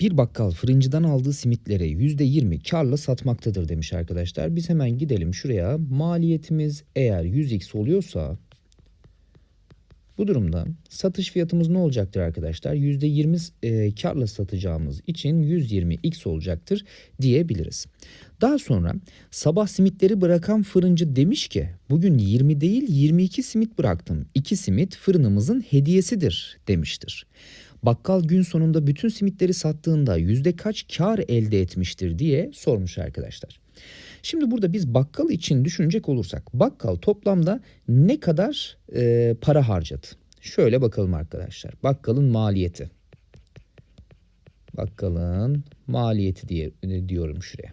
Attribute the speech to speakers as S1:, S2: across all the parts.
S1: Bir bakkal fırıncıdan aldığı simitlere %20 karla satmaktadır demiş arkadaşlar. Biz hemen gidelim şuraya. Maliyetimiz eğer 100x oluyorsa bu durumda satış fiyatımız ne olacaktır arkadaşlar? %20 e, karla satacağımız için 120x olacaktır diyebiliriz. Daha sonra sabah simitleri bırakan fırıncı demiş ki bugün 20 değil 22 simit bıraktım. 2 simit fırınımızın hediyesidir demiştir. Bakkal gün sonunda bütün simitleri sattığında yüzde kaç kar elde etmiştir diye sormuş arkadaşlar. Şimdi burada biz bakkal için düşünecek olursak bakkal toplamda ne kadar e, para harcadı? Şöyle bakalım arkadaşlar. Bakkalın maliyeti. Bakkalın maliyeti diye e, diyorum şuraya.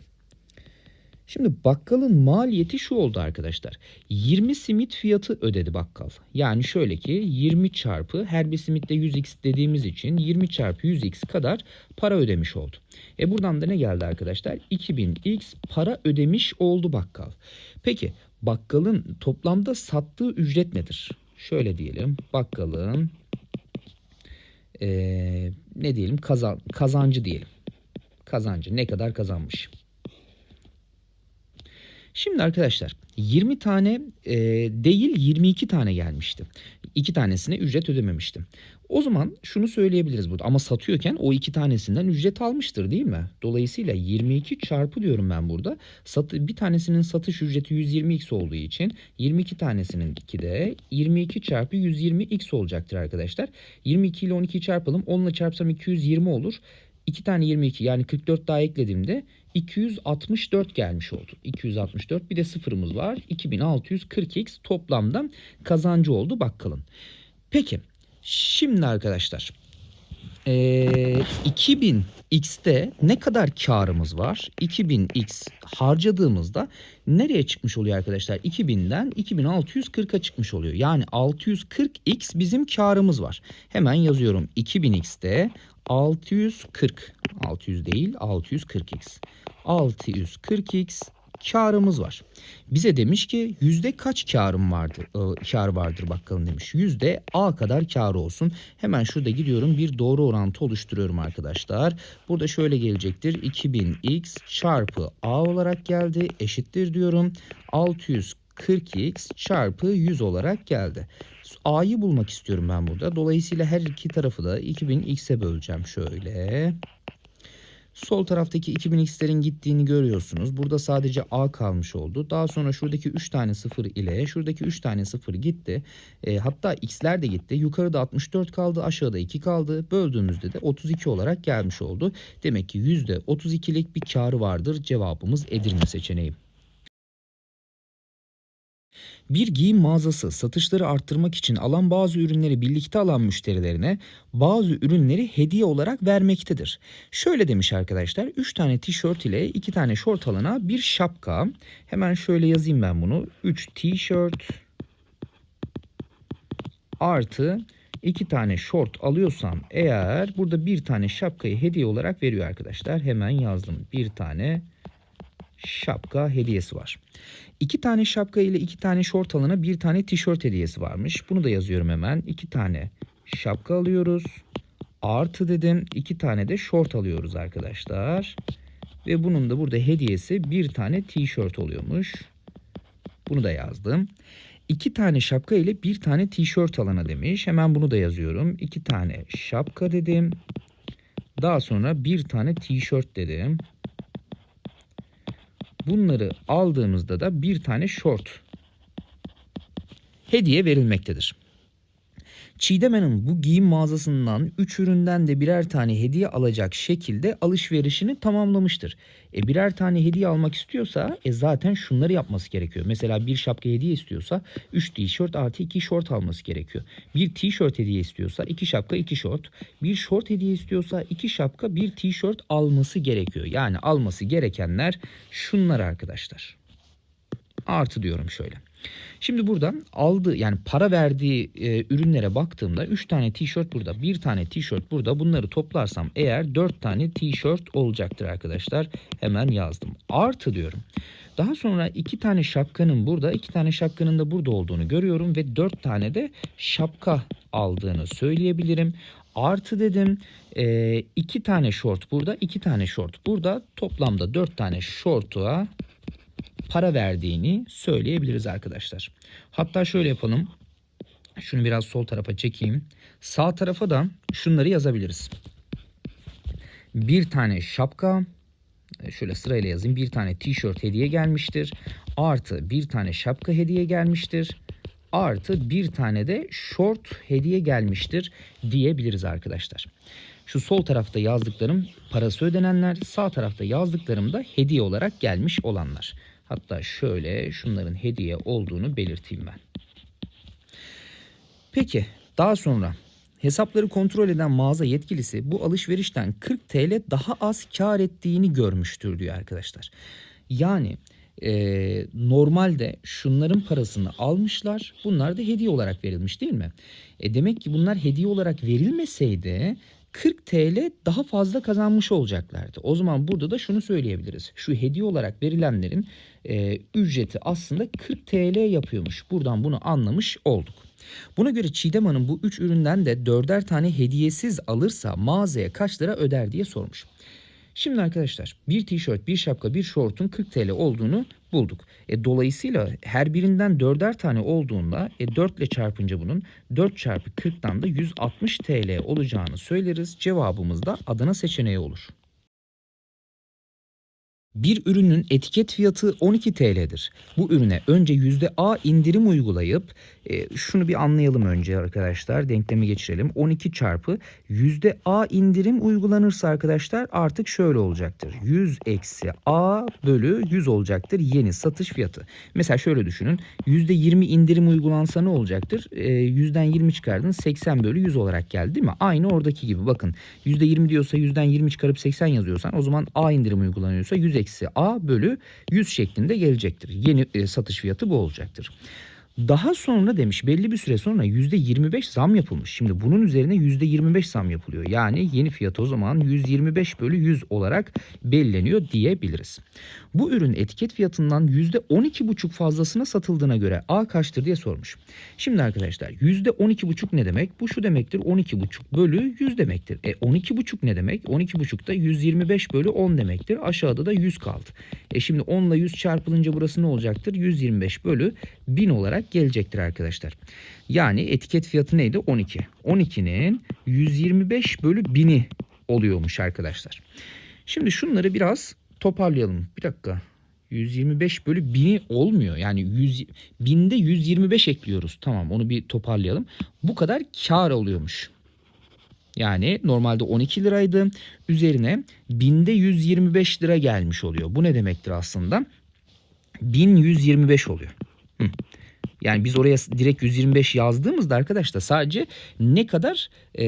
S1: Şimdi bakkalın maliyeti şu oldu arkadaşlar. 20 simit fiyatı ödedi bakkal. Yani şöyle ki 20 çarpı her bir simitte 100x dediğimiz için 20 çarpı 100x kadar para ödemiş oldu. E buradan da ne geldi arkadaşlar? 2000x para ödemiş oldu bakkal. Peki bakkalın toplamda sattığı ücret nedir? Şöyle diyelim bakkalın ee, ne diyelim kazan, kazancı diyelim. Kazancı ne kadar kazanmış? Şimdi arkadaşlar 20 tane e, değil 22 tane gelmişti. 2 tanesine ücret ödememiştim. O zaman şunu söyleyebiliriz burada ama satıyorken o 2 tanesinden ücret almıştır değil mi? Dolayısıyla 22 çarpı diyorum ben burada. Satı, bir tanesinin satış ücreti 120x olduğu için 22 tanesinin de 22 çarpı 120x olacaktır arkadaşlar. 22 ile 12'yi çarpalım. 10 ile çarpsam 220 olur. 2 tane 22 yani 44 daha eklediğimde 264 gelmiş oldu. 264 bir de sıfırımız var. 2640x toplamda kazancı oldu bakkalın. Peki şimdi arkadaşlar e, ee, 2000 X'te ne kadar karımız var? 2000X harcadığımızda nereye çıkmış oluyor arkadaşlar? 2000'den 2640'a çıkmış oluyor. Yani 640X bizim karımız var. Hemen yazıyorum 2000X'te 640 600 değil 640X 640X karımız var. Bize demiş ki yüzde kaç karım vardır, e, kar vardır bakkalın demiş. Yüzde A kadar karı olsun. Hemen şurada gidiyorum bir doğru orantı oluşturuyorum arkadaşlar. Burada şöyle gelecektir. 2000x çarpı A olarak geldi. Eşittir diyorum. 640 x çarpı 100 olarak geldi. A'yı bulmak istiyorum ben burada. Dolayısıyla her iki tarafı da 2000x'e böleceğim şöyle. Sol taraftaki 2000x'lerin gittiğini görüyorsunuz. Burada sadece a kalmış oldu. Daha sonra şuradaki 3 tane 0 ile şuradaki 3 tane 0 gitti. E, hatta x'ler de gitti. Yukarıda 64 kaldı, aşağıda 2 kaldı. Böldüğümüzde de 32 olarak gelmiş oldu. Demek ki %32'lik bir karı vardır. Cevabımız Edirne seçeneği. Bir giyim mağazası satışları arttırmak için alan bazı ürünleri birlikte alan müşterilerine bazı ürünleri hediye olarak vermektedir. Şöyle demiş arkadaşlar 3 tane tişört ile 2 tane şort alana bir şapka. Hemen şöyle yazayım ben bunu. 3 tişört artı iki tane şort alıyorsam eğer burada bir tane şapkayı hediye olarak veriyor arkadaşlar. Hemen yazdım. Bir tane şapka hediyesi var. İki tane şapka ile iki tane şort alana bir tane tişört hediyesi varmış. Bunu da yazıyorum hemen. İki tane şapka alıyoruz. Artı dedim. iki tane de şort alıyoruz arkadaşlar. Ve bunun da burada hediyesi bir tane tişört oluyormuş. Bunu da yazdım. İki tane şapka ile bir tane tişört alana demiş. Hemen bunu da yazıyorum. İki tane şapka dedim. Daha sonra bir tane tişört dedim. Bunları aldığımızda da bir tane short hediye verilmektedir. Çiğdem Hanım bu giyim mağazasından 3 üründen de birer tane hediye alacak şekilde alışverişini tamamlamıştır. E birer tane hediye almak istiyorsa e zaten şunları yapması gerekiyor. Mesela bir şapka hediye istiyorsa 3 tişört artı 2 şort alması gerekiyor. Bir tişört hediye istiyorsa 2 şapka 2 şort. Bir şort hediye istiyorsa 2 şapka 1 tişört alması gerekiyor. Yani alması gerekenler şunlar arkadaşlar. Artı diyorum şöyle. Şimdi burada aldı yani para verdiği e, ürünlere baktığımda 3 tane tişört burada, 1 tane tişört burada. Bunları toplarsam eğer 4 tane tişört olacaktır arkadaşlar. Hemen yazdım. Artı diyorum. Daha sonra 2 tane şapkanın burada, 2 tane şapkanın da burada olduğunu görüyorum ve 4 tane de şapka aldığını söyleyebilirim. Artı dedim e, iki tane short burada iki tane short burada toplamda dört tane short'a para verdiğini söyleyebiliriz arkadaşlar. Hatta şöyle yapalım. Şunu biraz sol tarafa çekeyim. Sağ tarafa da şunları yazabiliriz. Bir tane şapka, e, şöyle sırayla yazayım. Bir tane tişört hediye gelmiştir. Artı bir tane şapka hediye gelmiştir. Artı bir tane de short hediye gelmiştir diyebiliriz arkadaşlar. Şu sol tarafta yazdıklarım parası ödenenler, sağ tarafta yazdıklarım da hediye olarak gelmiş olanlar. Hatta şöyle şunların hediye olduğunu belirteyim ben. Peki daha sonra hesapları kontrol eden mağaza yetkilisi bu alışverişten 40 TL daha az kar ettiğini görmüştür diyor arkadaşlar. Yani e, normalde şunların parasını almışlar bunlar da hediye olarak verilmiş değil mi? E demek ki bunlar hediye olarak verilmeseydi 40 TL daha fazla kazanmış olacaklardı. O zaman burada da şunu söyleyebiliriz. Şu hediye olarak verilenlerin e, ücreti aslında 40 TL yapıyormuş. Buradan bunu anlamış olduk. Buna göre Çiğdem Hanım bu 3 üründen de 4'er tane hediyesiz alırsa mağazaya kaç lira öder diye sormuş. Şimdi arkadaşlar bir tişört, bir şapka, bir şortun 40 TL olduğunu bulduk. E, dolayısıyla her birinden dörder tane olduğunda e, 4 ile çarpınca bunun 4 çarpı 40'tan da 160 TL olacağını söyleriz. Cevabımız da Adana seçeneği olur. Bir ürünün etiket fiyatı 12 TL'dir. Bu ürüne önce yüzde %A indirim uygulayıp e, şunu bir anlayalım önce arkadaşlar. Denklemi geçirelim. 12 çarpı yüzde %A indirim uygulanırsa arkadaşlar artık şöyle olacaktır. 100 eksi A bölü 100 olacaktır yeni satış fiyatı. Mesela şöyle düşünün. yüzde %20 indirim uygulansa ne olacaktır? E, 100'den 20 çıkardın 80 bölü 100 olarak geldi değil mi? Aynı oradaki gibi bakın. yüzde %20 diyorsa 100'den 20 çıkarıp 80 yazıyorsan o zaman A indirim uygulanıyorsa 100 eksi A bölü 100 şeklinde gelecektir. Yeni e, satış fiyatı bu olacaktır. Daha sonra demiş belli bir süre sonra yüzde %25 zam yapılmış. Şimdi bunun üzerine yüzde %25 zam yapılıyor. Yani yeni fiyat o zaman 125 bölü 100 olarak belleniyor diyebiliriz. Bu ürün etiket fiyatından %12,5 fazlasına satıldığına göre A kaçtır diye sormuş. Şimdi arkadaşlar %12,5 ne demek? Bu şu demektir 12,5 bölü 100 demektir. E 12,5 ne demek? 12,5 da 125 bölü 10 demektir. Aşağıda da 100 kaldı. E şimdi 10 ile 100 çarpılınca burası ne olacaktır? 125 bölü 1000 olarak gelecektir arkadaşlar. Yani etiket fiyatı neydi? 12. 12'nin 125 bölü 1000'i oluyormuş arkadaşlar. Şimdi şunları biraz toparlayalım. Bir dakika. 125 bölü 1000'i olmuyor. Yani 100, 1000'de 125 ekliyoruz. Tamam onu bir toparlayalım. Bu kadar kar oluyormuş. Yani normalde 12 liraydı. Üzerine 1000'de 125 lira gelmiş oluyor. Bu ne demektir aslında? 1125 oluyor. Hı. Yani biz oraya direkt 125 yazdığımızda arkadaşlar sadece ne kadar e,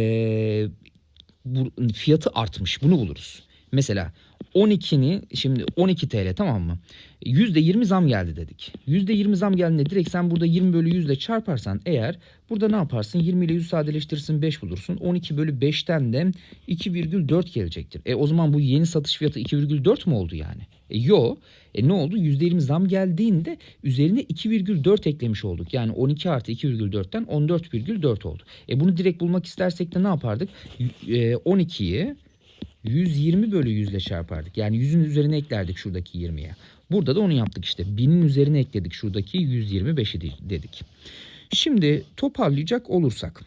S1: bu, fiyatı artmış bunu buluruz. Mesela 12'ni şimdi 12 TL tamam mı? %20 zam geldi dedik. %20 zam geldiğinde direkt sen burada 20 bölü 100 ile çarparsan eğer burada ne yaparsın? 20 ile 100 sadeleştirirsin 5 bulursun. 12 bölü 5'ten de 2,4 gelecektir. E o zaman bu yeni satış fiyatı 2,4 mu oldu yani? E, yo. E ne oldu? %20 zam geldiğinde üzerine 2,4 eklemiş olduk. Yani 12 artı 2,4'ten 14,4 oldu. E bunu direkt bulmak istersek de ne yapardık? E, 12'yi 120 bölü 100 ile çarpardık. Yani 100'ün üzerine eklerdik şuradaki 20'ye. Burada da onu yaptık işte. 1000'in üzerine ekledik şuradaki 125'i dedik. Şimdi toparlayacak olursak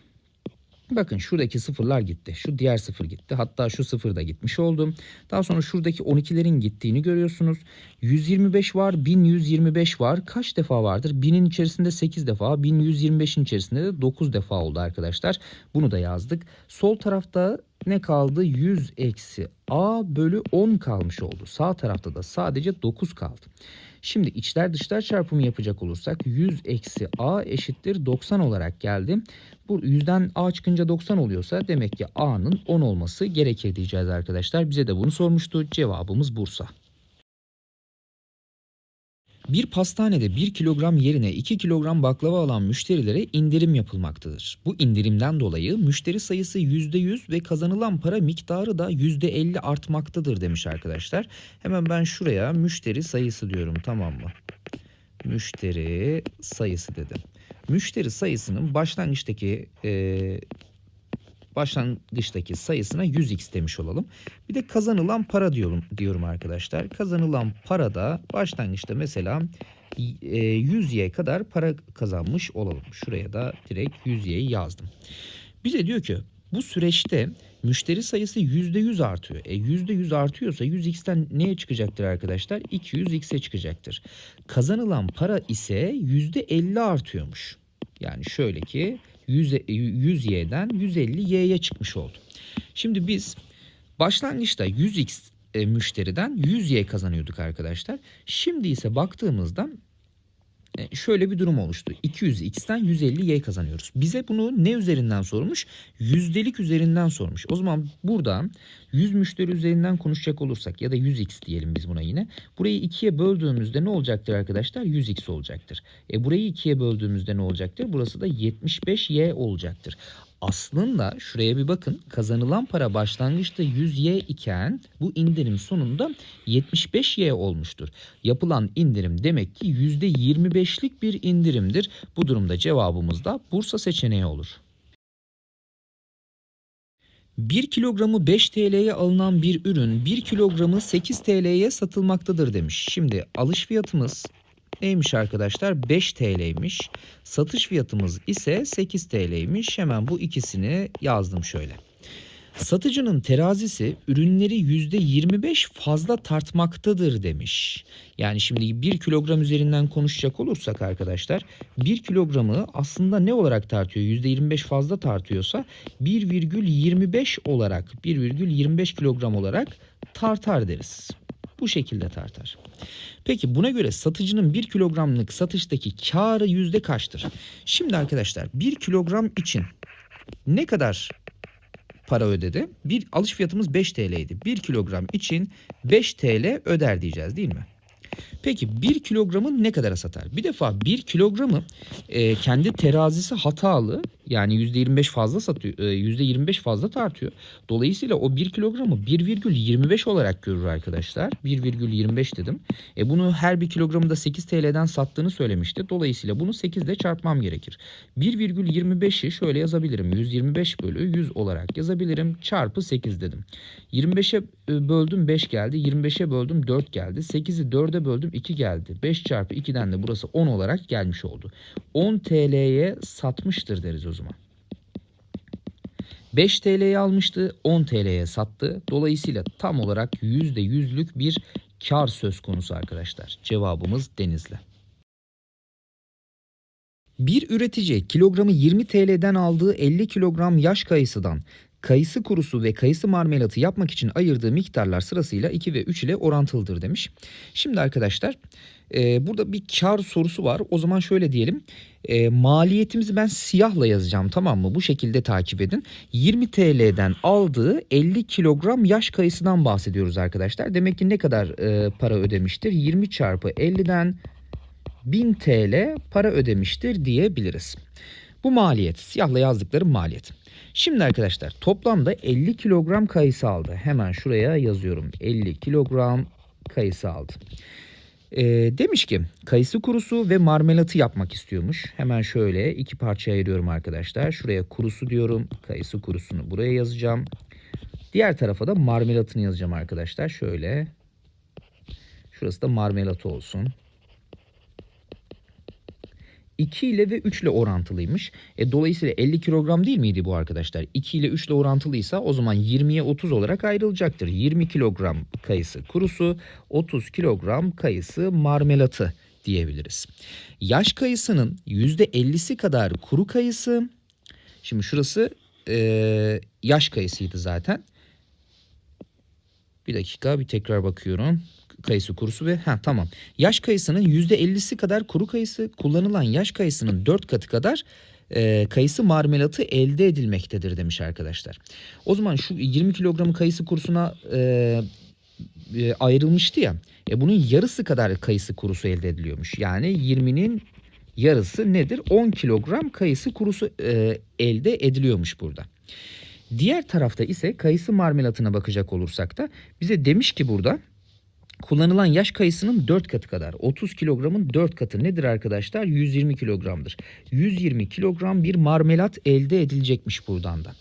S1: Bakın şuradaki sıfırlar gitti. Şu diğer sıfır gitti. Hatta şu sıfır da gitmiş oldum. Daha sonra şuradaki 12'lerin gittiğini görüyorsunuz. 125 var. 1125 var. Kaç defa vardır? 1000'in içerisinde 8 defa. 1125'in içerisinde de 9 defa oldu arkadaşlar. Bunu da yazdık. Sol tarafta ne kaldı? 100 eksi a bölü 10 kalmış oldu. Sağ tarafta da sadece 9 kaldı. Şimdi içler dışlar çarpımı yapacak olursak 100 eksi a eşittir 90 olarak geldi. Bu 100'den a çıkınca 90 oluyorsa demek ki a'nın 10 olması gerekir diyeceğiz arkadaşlar. Bize de bunu sormuştu. Cevabımız Bursa. Bir pastanede 1 kilogram yerine 2 kilogram baklava alan müşterilere indirim yapılmaktadır. Bu indirimden dolayı müşteri sayısı %100 ve kazanılan para miktarı da %50 artmaktadır demiş arkadaşlar. Hemen ben şuraya müşteri sayısı diyorum tamam mı? Müşteri sayısı dedim. Müşteri sayısının başlangıçtaki e, başlangıçtaki sayısına 100x demiş olalım. Bir de kazanılan para diyorum, diyorum arkadaşlar. Kazanılan para da başlangıçta mesela 100y e, kadar para kazanmış olalım. Şuraya da direkt 100y'yi yazdım. Bize diyor ki bu süreçte müşteri sayısı %100 artıyor. E %100 artıyorsa 100x'ten neye çıkacaktır arkadaşlar? 200x'e çıkacaktır. Kazanılan para ise %50 artıyormuş. Yani şöyle ki 100, 100y'den 150y'ye çıkmış oldu. Şimdi biz başlangıçta 100x e, müşteriden 100y kazanıyorduk arkadaşlar. Şimdi ise baktığımızda e, şöyle bir durum oluştu. 200x'ten 150y kazanıyoruz. Bize bunu ne üzerinden sormuş? Yüzdelik üzerinden sormuş. O zaman burada 100 müşteri üzerinden konuşacak olursak ya da 100x diyelim biz buna yine. Burayı 2'ye böldüğümüzde ne olacaktır arkadaşlar? 100x olacaktır. E burayı 2'ye böldüğümüzde ne olacaktır? Burası da 75y olacaktır. Aslında şuraya bir bakın kazanılan para başlangıçta 100Y iken bu indirim sonunda 75Y olmuştur. Yapılan indirim demek ki %25'lik bir indirimdir. Bu durumda cevabımız da Bursa seçeneği olur. 1 kilogramı 5 TL'ye alınan bir ürün 1 kilogramı 8 TL'ye satılmaktadır demiş. Şimdi alış fiyatımız Neymiş arkadaşlar? 5 TL'ymiş. Satış fiyatımız ise 8 TL'ymiş. Hemen bu ikisini yazdım şöyle. Satıcının terazisi ürünleri %25 fazla tartmaktadır demiş. Yani şimdi 1 kilogram üzerinden konuşacak olursak arkadaşlar 1 kilogramı aslında ne olarak tartıyor? %25 fazla tartıyorsa 1,25 olarak 1,25 kilogram olarak tartar deriz. Bu şekilde tartar. Peki buna göre satıcının 1 kilogramlık satıştaki karı yüzde kaçtır? Şimdi arkadaşlar 1 kilogram için ne kadar para ödedi? Bir alış fiyatımız 5 TL idi. 1 kilogram için 5 TL öder diyeceğiz değil mi? Peki 1 kilogramı ne kadara satar? Bir defa 1 kilogramı e, kendi terazisi hatalı yani %25 fazla satıyor. %25 e, fazla tartıyor. Dolayısıyla o 1 kilogramı 1,25 olarak görür arkadaşlar. 1,25 dedim. E bunu her bir kilogramı da 8 TL'den sattığını söylemişti. Dolayısıyla bunu 8 ile çarpmam gerekir. 1,25'i şöyle yazabilirim. 125 bölü 100 olarak yazabilirim. Çarpı 8 dedim. 25'e e, böldüm 5 geldi. 25'e böldüm 4 geldi. 8'i 4'e böldüm 2 geldi. 5 çarpı 2'den de burası 10 olarak gelmiş oldu. 10 TL'ye satmıştır deriz o zaman. 5 TL'ye almıştı 10 TL'ye sattı. Dolayısıyla tam olarak %100'lük bir kar söz konusu arkadaşlar. Cevabımız Denizli. Bir üretici kilogramı 20 TL'den aldığı 50 kilogram yaş kayısıdan kayısı kurusu ve kayısı marmelatı yapmak için ayırdığı miktarlar sırasıyla 2 ve 3 ile orantılıdır demiş. Şimdi arkadaşlar e, burada bir kar sorusu var. O zaman şöyle diyelim. E, maliyetimizi ben siyahla yazacağım tamam mı? Bu şekilde takip edin. 20 TL'den aldığı 50 kilogram yaş kayısından bahsediyoruz arkadaşlar. Demek ki ne kadar e, para ödemiştir? 20 çarpı 50'den 1000 TL para ödemiştir diyebiliriz. Bu maliyet. Siyahla yazdıklarım maliyet. Şimdi arkadaşlar toplamda 50 kilogram kayısı aldı. Hemen şuraya yazıyorum. 50 kilogram kayısı aldı. E, demiş ki kayısı kurusu ve marmelatı yapmak istiyormuş. Hemen şöyle iki parçaya ayırıyorum arkadaşlar. Şuraya kurusu diyorum. Kayısı kurusunu buraya yazacağım. Diğer tarafa da marmelatını yazacağım arkadaşlar. Şöyle. Şurası da marmelatı olsun. 2 ile ve 3 ile orantılıymış. E, dolayısıyla 50 kilogram değil miydi bu arkadaşlar? 2 ile 3 ile orantılıysa o zaman 20'ye 30 olarak ayrılacaktır. 20 kilogram kayısı kurusu, 30 kilogram kayısı marmelatı diyebiliriz. Yaş kayısının %50'si kadar kuru kayısı. Şimdi şurası e, yaş kayısıydı zaten. Bir dakika bir tekrar bakıyorum kayısı kurusu ve ha tamam. Yaş kayısının %50'si kadar kuru kayısı kullanılan yaş kayısının 4 katı kadar e, kayısı marmelatı elde edilmektedir demiş arkadaşlar. O zaman şu 20 kilogramı kayısı kurusuna e, e, ayrılmıştı ya. E, bunun yarısı kadar kayısı kurusu elde ediliyormuş. Yani 20'nin yarısı nedir? 10 kilogram kayısı kurusu e, elde ediliyormuş burada. Diğer tarafta ise kayısı marmelatına bakacak olursak da bize demiş ki burada kullanılan yaş kayısının 4 katı kadar. 30 kilogramın 4 katı nedir arkadaşlar? 120 kilogramdır. 120 kilogram bir marmelat elde edilecekmiş buradan da.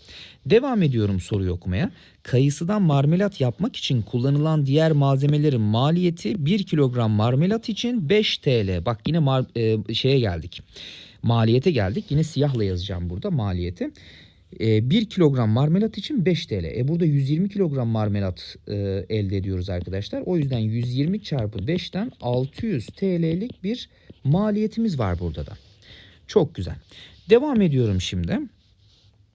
S1: Devam ediyorum soruyu okumaya. Kayısıdan marmelat yapmak için kullanılan diğer malzemelerin maliyeti 1 kilogram marmelat için 5 TL. Bak yine mar- e, şeye geldik. Maliyete geldik. Yine siyahla yazacağım burada maliyeti. E, ee, 1 kilogram marmelat için 5 TL. E burada 120 kilogram marmelat e, elde ediyoruz arkadaşlar. O yüzden 120 çarpı 5'ten 600 TL'lik bir maliyetimiz var burada da. Çok güzel. Devam ediyorum şimdi.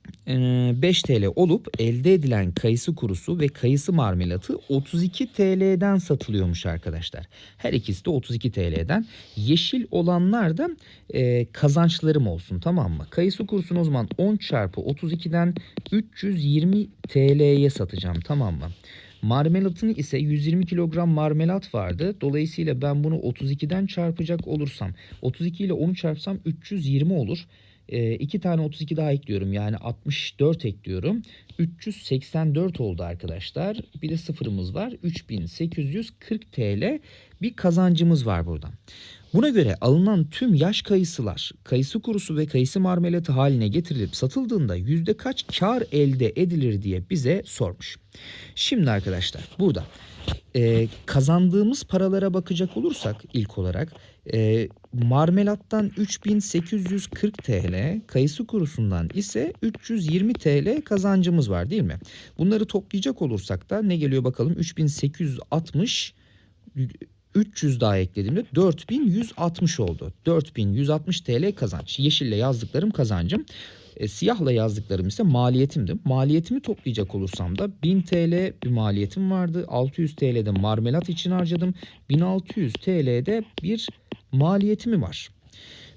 S1: 5 ee, TL olup elde edilen kayısı kurusu ve kayısı marmelatı 32 TL'den satılıyormuş arkadaşlar. Her ikisi de 32 TL'den. Yeşil olanlar da e, kazançlarım olsun tamam mı? Kayısı kurusunu o zaman 10 çarpı 32'den 320 TL'ye satacağım tamam mı? Marmelatını ise 120 kilogram marmelat vardı. Dolayısıyla ben bunu 32'den çarpacak olursam 32 ile 10 çarpsam 320 olur e, tane 32 daha ekliyorum. Yani 64 ekliyorum. 384 oldu arkadaşlar. Bir de sıfırımız var. 3840 TL bir kazancımız var buradan. Buna göre alınan tüm yaş kayısılar kayısı kurusu ve kayısı marmelatı haline getirilip satıldığında yüzde kaç kar elde edilir diye bize sormuş. Şimdi arkadaşlar burada e, kazandığımız paralara bakacak olursak ilk olarak e, marmelattan 3840 TL, kayısı kurusundan ise 320 TL kazancımız var değil mi? Bunları toplayacak olursak da ne geliyor bakalım 3860 300 daha ekledim de 4160 oldu. 4160 TL kazanç. Yeşille yazdıklarım kazancım. E, siyahla yazdıklarım ise maliyetimdi. Maliyetimi toplayacak olursam da 1000 TL bir maliyetim vardı. 600 TL'de marmelat için harcadım. 1600 TL'de bir maliyetimi var.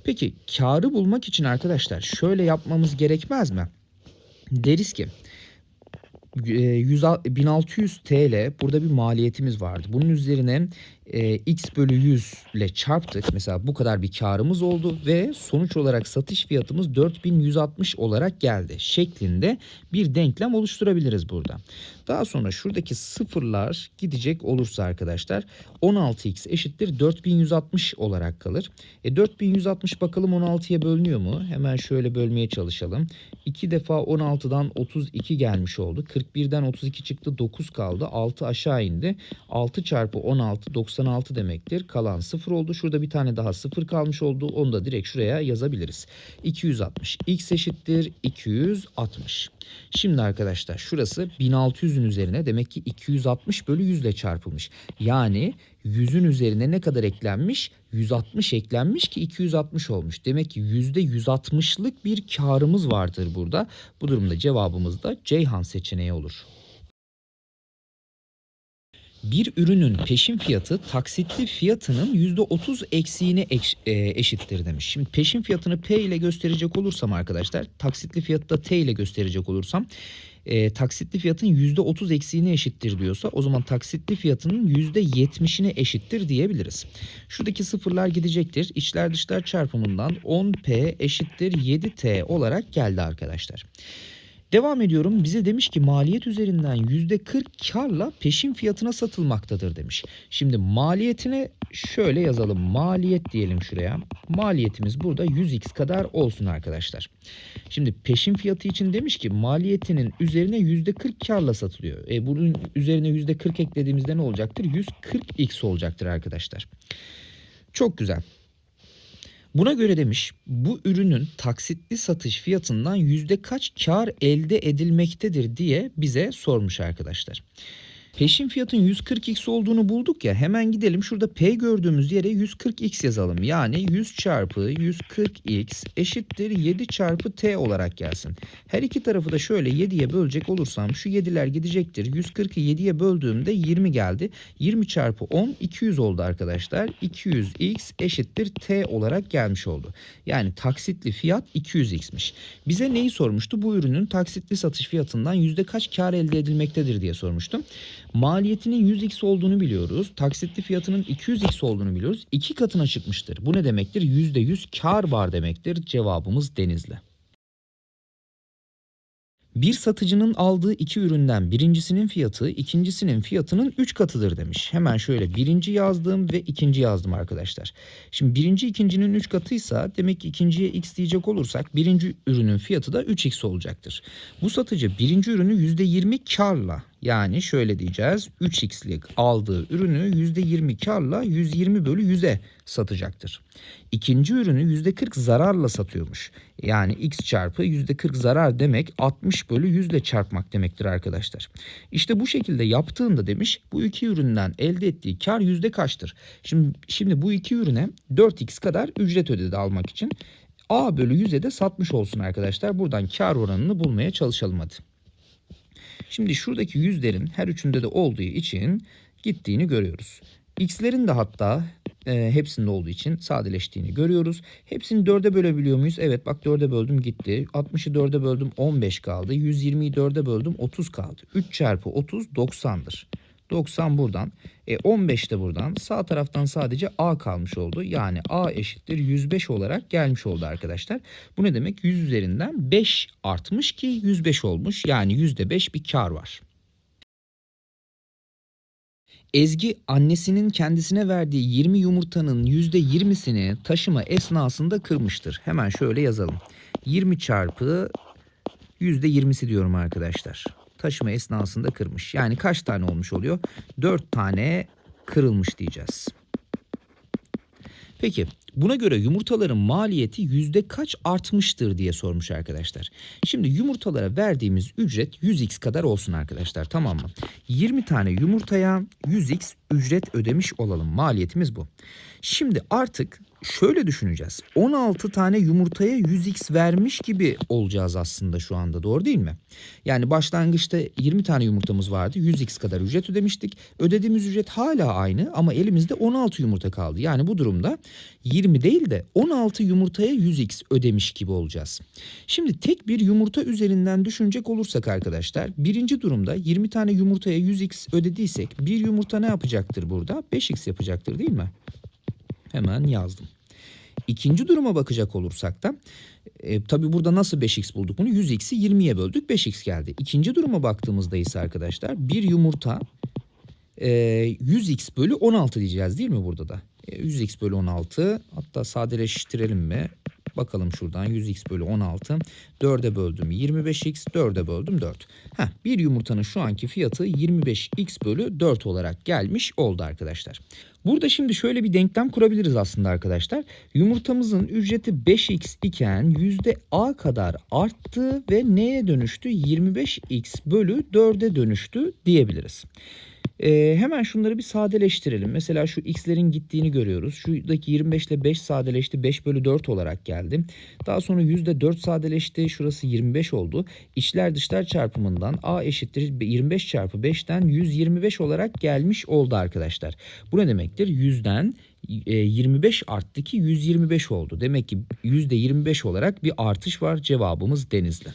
S1: Peki karı bulmak için arkadaşlar şöyle yapmamız gerekmez mi? Deriz ki 100, 1600 TL burada bir maliyetimiz vardı. Bunun üzerine e, x bölü 100 ile çarptık. Mesela bu kadar bir karımız oldu ve sonuç olarak satış fiyatımız 4160 olarak geldi şeklinde bir denklem oluşturabiliriz burada. Daha sonra şuradaki sıfırlar gidecek olursa arkadaşlar 16x eşittir 4160 olarak kalır. E 4160 bakalım 16'ya bölünüyor mu? Hemen şöyle bölmeye çalışalım. 2 defa 16'dan 32 gelmiş oldu. 41'den 32 çıktı 9 kaldı. 6 aşağı indi. 6 çarpı 16 96 demektir. Kalan 0 oldu. Şurada bir tane daha 0 kalmış oldu. Onu da direkt şuraya yazabiliriz. 260 x eşittir 260. Şimdi arkadaşlar şurası 1600 100'ün üzerine demek ki 260 bölü 100 ile çarpılmış. Yani 100'ün üzerine ne kadar eklenmiş? 160 eklenmiş ki 260 olmuş. Demek ki %160'lık bir karımız vardır burada. Bu durumda cevabımız da Ceyhan seçeneği olur. Bir ürünün peşin fiyatı taksitli fiyatının %30 eksiğine e, eşittir demiş. Şimdi peşin fiyatını P ile gösterecek olursam arkadaşlar, taksitli fiyatı da T ile gösterecek olursam e, taksitli fiyatın %30 eksiğine eşittir diyorsa o zaman taksitli fiyatının %70'ine eşittir diyebiliriz. Şuradaki sıfırlar gidecektir. İçler dışlar çarpımından 10P eşittir 7T olarak geldi arkadaşlar. Devam ediyorum. Bize demiş ki maliyet üzerinden %40 karla peşin fiyatına satılmaktadır demiş. Şimdi maliyetine şöyle yazalım. Maliyet diyelim şuraya. Maliyetimiz burada 100x kadar olsun arkadaşlar. Şimdi peşin fiyatı için demiş ki maliyetinin üzerine %40 karla satılıyor. E bunun üzerine %40 eklediğimizde ne olacaktır? 140x olacaktır arkadaşlar. Çok güzel. Buna göre demiş bu ürünün taksitli satış fiyatından yüzde kaç kar elde edilmektedir diye bize sormuş arkadaşlar. Peşin fiyatın 140x olduğunu bulduk ya hemen gidelim şurada P gördüğümüz yere 140x yazalım. Yani 100 çarpı 140x eşittir 7 çarpı T olarak gelsin. Her iki tarafı da şöyle 7'ye bölecek olursam şu 7'ler gidecektir. 140'ı 7'ye böldüğümde 20 geldi. 20 çarpı 10 200 oldu arkadaşlar. 200x eşittir T olarak gelmiş oldu. Yani taksitli fiyat 200x'miş. Bize neyi sormuştu? Bu ürünün taksitli satış fiyatından yüzde kaç kar elde edilmektedir diye sormuştum maliyetinin 100x olduğunu biliyoruz. Taksitli fiyatının 200x olduğunu biliyoruz. İki katına çıkmıştır. Bu ne demektir? %100 kar var demektir. Cevabımız Denizli. Bir satıcının aldığı iki üründen birincisinin fiyatı ikincisinin fiyatının 3 katıdır demiş. Hemen şöyle birinci yazdım ve ikinci yazdım arkadaşlar. Şimdi birinci ikincinin 3 katıysa demek ki ikinciye x diyecek olursak birinci ürünün fiyatı da 3x olacaktır. Bu satıcı birinci ürünü %20 karla yani şöyle diyeceğiz. 3x'lik aldığı ürünü %20 karla 120 bölü 100'e satacaktır. İkinci ürünü %40 zararla satıyormuş. Yani x çarpı %40 zarar demek 60 bölü 100 ile çarpmak demektir arkadaşlar. İşte bu şekilde yaptığında demiş bu iki üründen elde ettiği kar yüzde kaçtır? Şimdi, şimdi bu iki ürüne 4x kadar ücret ödedi almak için. A bölü 100'e de satmış olsun arkadaşlar. Buradan kar oranını bulmaya çalışalım hadi. Şimdi şuradaki yüzlerin her üçünde de olduğu için gittiğini görüyoruz. X'lerin de hatta e, hepsinde olduğu için sadeleştiğini görüyoruz. Hepsini 4'e bölebiliyor muyuz? Evet bak 4'e böldüm gitti. 60'ı 4'e böldüm 15 kaldı. 120'yi 4'e böldüm 30 kaldı. 3 çarpı 30 90'dır. 90 buradan. E 15 de buradan. Sağ taraftan sadece A kalmış oldu. Yani A eşittir 105 olarak gelmiş oldu arkadaşlar. Bu ne demek? 100 üzerinden 5 artmış ki 105 olmuş. Yani %5 bir kar var. Ezgi annesinin kendisine verdiği 20 yumurtanın %20'sini taşıma esnasında kırmıştır. Hemen şöyle yazalım. 20 çarpı %20'si diyorum arkadaşlar taşıma esnasında kırmış. Yani kaç tane olmuş oluyor? 4 tane kırılmış diyeceğiz. Peki buna göre yumurtaların maliyeti yüzde kaç artmıştır diye sormuş arkadaşlar. Şimdi yumurtalara verdiğimiz ücret 100x kadar olsun arkadaşlar tamam mı? 20 tane yumurtaya 100x ücret ödemiş olalım maliyetimiz bu. Şimdi artık şöyle düşüneceğiz. 16 tane yumurtaya 100x vermiş gibi olacağız aslında şu anda doğru değil mi? Yani başlangıçta 20 tane yumurtamız vardı. 100x kadar ücret ödemiştik. Ödediğimiz ücret hala aynı ama elimizde 16 yumurta kaldı. Yani bu durumda 20 değil de 16 yumurtaya 100x ödemiş gibi olacağız. Şimdi tek bir yumurta üzerinden düşünecek olursak arkadaşlar birinci durumda 20 tane yumurtaya 100x ödediysek bir yumurta ne yapacaktır burada? 5x yapacaktır değil mi? hemen yazdım. İkinci duruma bakacak olursak da e, tabi burada nasıl 5x bulduk bunu? 100x'i 20'ye böldük 5x geldi. İkinci duruma baktığımızda ise arkadaşlar bir yumurta e, 100x bölü 16 diyeceğiz değil mi burada da? E, 100x bölü 16 hatta sadeleştirelim mi? Bakalım şuradan 100x bölü 16. 4'e böldüm 25x. 4'e böldüm 4. Heh, bir yumurtanın şu anki fiyatı 25x bölü 4 olarak gelmiş oldu arkadaşlar. Burada şimdi şöyle bir denklem kurabiliriz aslında arkadaşlar. Yumurtamızın ücreti 5x iken %a kadar arttı ve neye dönüştü? 25x bölü 4'e dönüştü diyebiliriz. E, hemen şunları bir sadeleştirelim. Mesela şu x'lerin gittiğini görüyoruz. Şuradaki 25 ile 5 sadeleşti. 5 bölü 4 olarak geldi. Daha sonra %4 sadeleşti. Şurası 25 oldu. İçler dışlar çarpımından a eşittir 25 çarpı 5'ten 125 olarak gelmiş oldu arkadaşlar. Bu ne demektir? 100'den 25 arttı ki 125 oldu. Demek ki %25 olarak bir artış var. Cevabımız Denizli.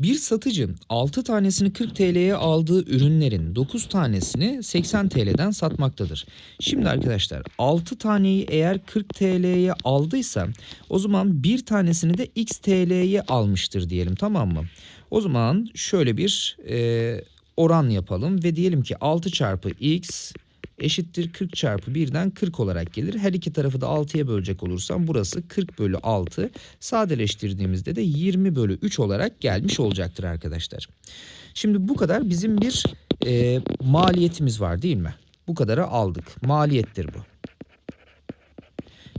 S1: Bir satıcı 6 tanesini 40 TL'ye aldığı ürünlerin 9 tanesini 80 TL'den satmaktadır. Şimdi arkadaşlar 6 taneyi eğer 40 TL'ye aldıysa o zaman bir tanesini de X TL'ye almıştır diyelim tamam mı? O zaman şöyle bir e, oran yapalım ve diyelim ki 6 çarpı X eşittir 40 çarpı 1'den 40 olarak gelir. Her iki tarafı da 6'ya bölecek olursam burası 40 bölü 6. Sadeleştirdiğimizde de 20 bölü 3 olarak gelmiş olacaktır arkadaşlar. Şimdi bu kadar bizim bir e, maliyetimiz var değil mi? Bu kadara aldık. Maliyettir bu.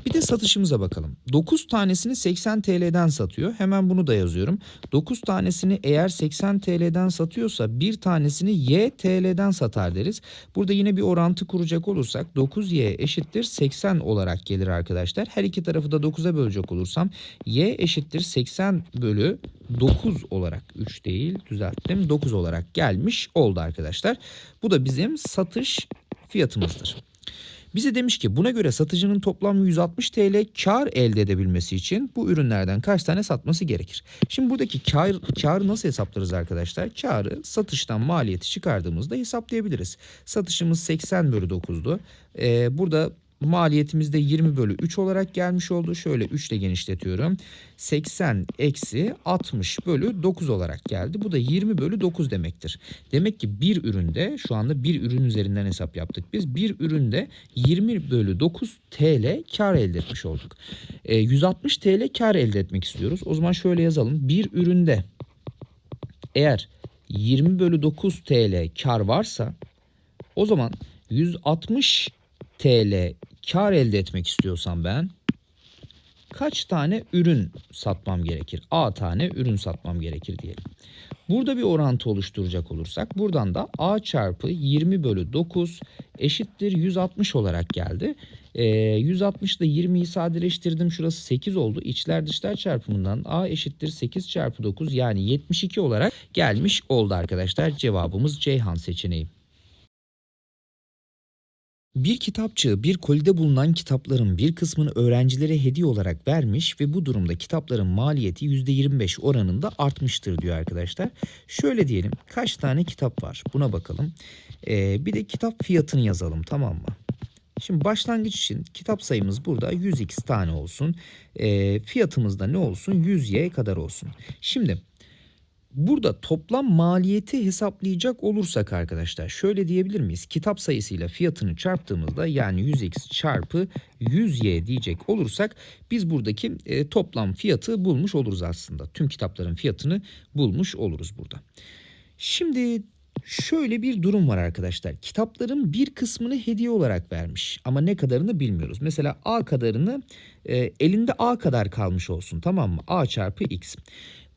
S1: Bir de satışımıza bakalım. 9 tanesini 80 TL'den satıyor. Hemen bunu da yazıyorum. 9 tanesini eğer 80 TL'den satıyorsa bir tanesini Y TL'den satar deriz. Burada yine bir orantı kuracak olursak 9Y eşittir 80 olarak gelir arkadaşlar. Her iki tarafı da 9'a bölecek olursam Y eşittir 80 bölü 9 olarak 3 değil düzelttim 9 olarak gelmiş oldu arkadaşlar. Bu da bizim satış fiyatımızdır. Bize demiş ki buna göre satıcının toplam 160 TL kar elde edebilmesi için bu ürünlerden kaç tane satması gerekir? Şimdi buradaki kar, karı nasıl hesaplarız arkadaşlar? Karı satıştan maliyeti çıkardığımızda hesaplayabiliriz. Satışımız 80 bölü 9'du. Ee, burada Maliyetimiz de 20 bölü 3 olarak gelmiş oldu. Şöyle 3 ile genişletiyorum. 80 eksi 60 bölü 9 olarak geldi. Bu da 20 bölü 9 demektir. Demek ki bir üründe şu anda bir ürün üzerinden hesap yaptık. Biz bir üründe 20 bölü 9 TL kar elde etmiş olduk. E, 160 TL kar elde etmek istiyoruz. O zaman şöyle yazalım. Bir üründe eğer 20 bölü 9 TL kar varsa o zaman 160 TL kar elde etmek istiyorsam ben kaç tane ürün satmam gerekir? A tane ürün satmam gerekir diyelim. Burada bir orantı oluşturacak olursak buradan da A çarpı 20 bölü 9 eşittir 160 olarak geldi. E, ee, 160 ile 20'yi sadeleştirdim. Şurası 8 oldu. İçler dışlar çarpımından A eşittir 8 çarpı 9 yani 72 olarak gelmiş oldu arkadaşlar. Cevabımız Ceyhan seçeneği. Bir kitapçı bir kolide bulunan kitapların bir kısmını öğrencilere hediye olarak vermiş ve bu durumda kitapların maliyeti %25 oranında artmıştır diyor arkadaşlar. Şöyle diyelim kaç tane kitap var buna bakalım. Ee, bir de kitap fiyatını yazalım tamam mı? Şimdi başlangıç için kitap sayımız burada 100x tane olsun. E, fiyatımız da ne olsun? 100y kadar olsun. Şimdi Burada toplam maliyeti hesaplayacak olursak arkadaşlar şöyle diyebilir miyiz? Kitap sayısıyla fiyatını çarptığımızda yani 100x çarpı 100y diyecek olursak biz buradaki e, toplam fiyatı bulmuş oluruz aslında. Tüm kitapların fiyatını bulmuş oluruz burada. Şimdi şöyle bir durum var arkadaşlar. Kitapların bir kısmını hediye olarak vermiş ama ne kadarını bilmiyoruz. Mesela A kadarını e, elinde A kadar kalmış olsun tamam mı? A çarpı X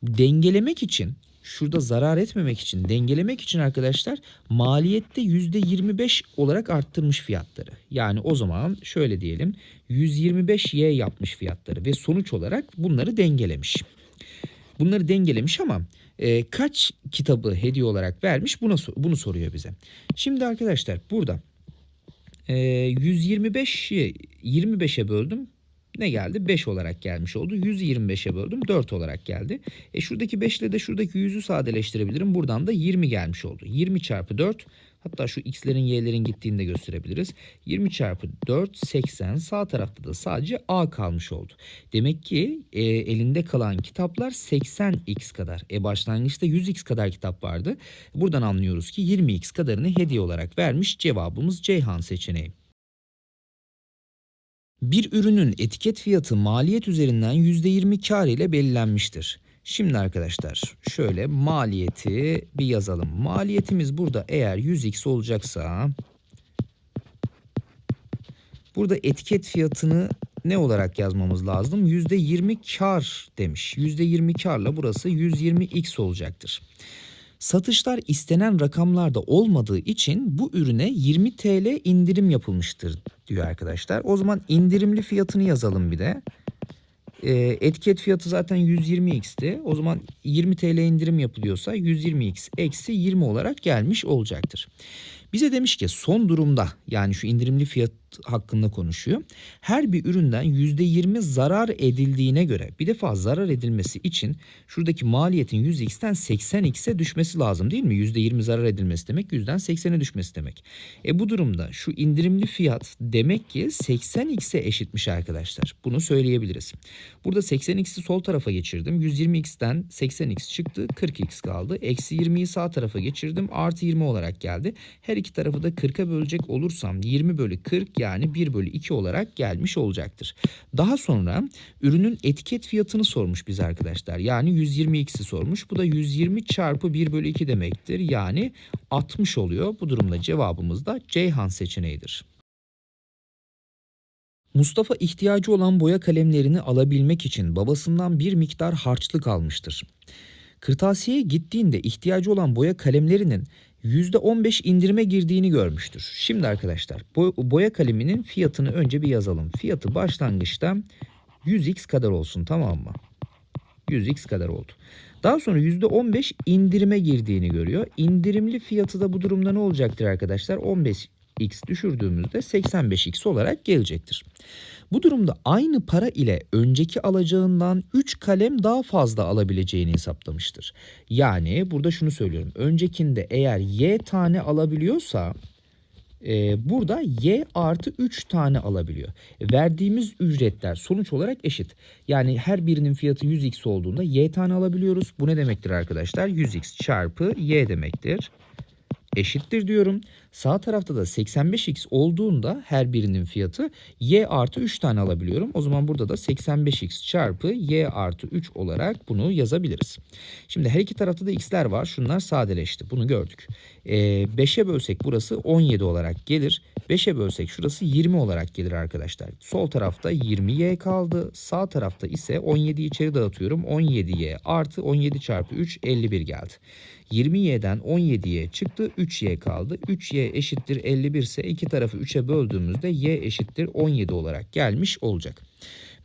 S1: dengelemek için şurada zarar etmemek için, dengelemek için arkadaşlar maliyette %25 olarak arttırmış fiyatları. Yani o zaman şöyle diyelim 125Y yapmış fiyatları ve sonuç olarak bunları dengelemiş. Bunları dengelemiş ama e, kaç kitabı hediye olarak vermiş buna, bunu soruyor bize. Şimdi arkadaşlar burada e, 125'i 25'e böldüm ne geldi? 5 olarak gelmiş oldu. 125'e böldüm 4 olarak geldi. E şuradaki 5 ile de şuradaki 100'ü sadeleştirebilirim. Buradan da 20 gelmiş oldu. 20 çarpı 4 hatta şu x'lerin y'lerin gittiğini de gösterebiliriz. 20 çarpı 4 80 sağ tarafta da sadece a kalmış oldu. Demek ki e, elinde kalan kitaplar 80x kadar. E başlangıçta 100x kadar kitap vardı. Buradan anlıyoruz ki 20x kadarını hediye olarak vermiş cevabımız Ceyhan seçeneği. Bir ürünün etiket fiyatı maliyet üzerinden %20 kar ile belirlenmiştir. Şimdi arkadaşlar şöyle maliyeti bir yazalım. Maliyetimiz burada eğer 100x olacaksa burada etiket fiyatını ne olarak yazmamız lazım? %20 kar demiş. %20 karla burası 120x olacaktır. Satışlar istenen rakamlarda olmadığı için bu ürüne 20 TL indirim yapılmıştır diyor arkadaşlar. O zaman indirimli fiyatını yazalım bir de. E, etiket fiyatı zaten 120x'ti. O zaman 20 TL indirim yapılıyorsa 120x eksi 20 olarak gelmiş olacaktır. Bize demiş ki son durumda yani şu indirimli fiyat hakkında konuşuyor. Her bir üründen yüzde yirmi zarar edildiğine göre bir defa zarar edilmesi için şuradaki maliyetin 100x'ten seksen xe düşmesi lazım değil mi? Yüzde yirmi zarar edilmesi demek yüzden seksen'e düşmesi demek. E bu durumda şu indirimli fiyat demek ki seksen xe eşitmiş arkadaşlar. Bunu söyleyebiliriz. Burada seksen xi sol tarafa geçirdim. Yüz yirmi xten seksen x çıktı. kırk x kaldı. Eksi yirmiyi sağ tarafa geçirdim. Artı yirmi olarak geldi. Her iki tarafı da kırka bölecek olursam yirmi bölü kırk yani 1 bölü 2 olarak gelmiş olacaktır. Daha sonra ürünün etiket fiyatını sormuş biz arkadaşlar. Yani 120x'i sormuş. Bu da 120 çarpı 1 bölü 2 demektir. Yani 60 oluyor. Bu durumda cevabımız da Ceyhan seçeneğidir. Mustafa ihtiyacı olan boya kalemlerini alabilmek için babasından bir miktar harçlık almıştır. Kırtasiyeye gittiğinde ihtiyacı olan boya kalemlerinin %15 indirime girdiğini görmüştür. Şimdi arkadaşlar boya kaleminin fiyatını önce bir yazalım. Fiyatı başlangıçta 100x kadar olsun tamam mı? 100x kadar oldu. Daha sonra %15 indirime girdiğini görüyor. İndirimli fiyatı da bu durumda ne olacaktır arkadaşlar? 15x düşürdüğümüzde 85x olarak gelecektir. Bu durumda aynı para ile önceki alacağından 3 kalem daha fazla alabileceğini hesaplamıştır. Yani burada şunu söylüyorum. Öncekinde eğer y tane alabiliyorsa e, burada y artı 3 tane alabiliyor. Verdiğimiz ücretler sonuç olarak eşit. Yani her birinin fiyatı 100x olduğunda y tane alabiliyoruz. Bu ne demektir arkadaşlar? 100x çarpı y demektir eşittir diyorum. Sağ tarafta da 85x olduğunda her birinin fiyatı y artı 3 tane alabiliyorum. O zaman burada da 85x çarpı y artı 3 olarak bunu yazabiliriz. Şimdi her iki tarafta da x'ler var. Şunlar sadeleşti. Bunu gördük. Ee, bölsek burası 17 olarak gelir. 5'e bölsek şurası 20 olarak gelir arkadaşlar. Sol tarafta 20y kaldı. Sağ tarafta ise 17 içeri dağıtıyorum. 17y artı 17 çarpı 3 51 geldi. 20y'den 17y çıktı 3y kaldı. 3y eşittir 51 ise iki tarafı 3'e böldüğümüzde y eşittir 17 olarak gelmiş olacak.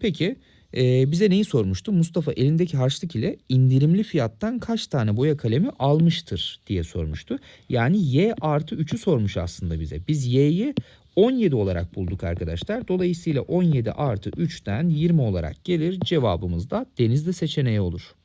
S1: Peki ee, bize neyi sormuştu? Mustafa elindeki harçlık ile indirimli fiyattan kaç tane boya kalemi almıştır diye sormuştu. Yani Y artı 3'ü sormuş aslında bize. Biz Y'yi 17 olarak bulduk arkadaşlar. Dolayısıyla 17 artı 3'ten 20 olarak gelir. Cevabımız da denizli seçeneği olur.